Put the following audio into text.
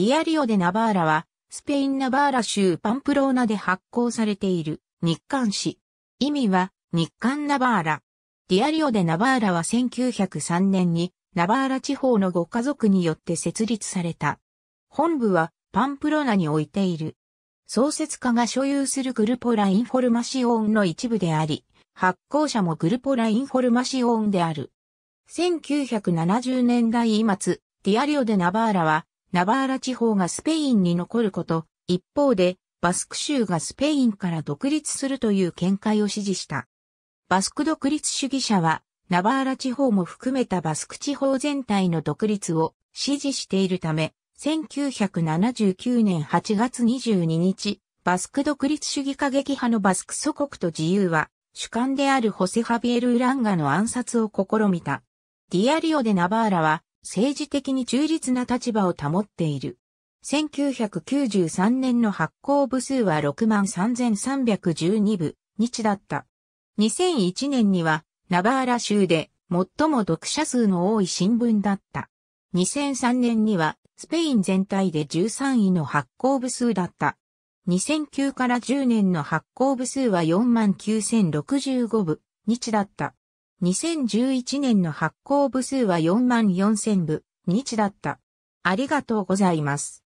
ディアリオでナバーラは、スペインナバーラ州パンプローナで発行されている日刊誌。意味は、日刊ナバーラ。ディアリオでナバーラは1903年に、ナバーラ地方のご家族によって設立された。本部は、パンプローナに置いている。創設家が所有するグルポラインフォルマシオンの一部であり、発行者もグルポラインフォルマシオンである。1970年代末、ディアリオでナバーラはナバーラ地方がスペインに残ること、一方で、バスク州がスペインから独立するという見解を支持した。バスク独立主義者は、ナバーラ地方も含めたバスク地方全体の独立を支持しているため、1979年8月22日、バスク独立主義過激派のバスク祖国と自由は、主観であるホセ・ハビエル・ウランガの暗殺を試みた。ディアリオでナバーラは、政治的に中立な立場を保っている。1993年の発行部数は63,312部、日だった。2001年には、ナバーラ州で最も読者数の多い新聞だった。2003年には、スペイン全体で13位の発行部数だった。2009から10年の発行部数は49,065部、日だった。2011年の発行部数は4万4000部、日だった。ありがとうございます。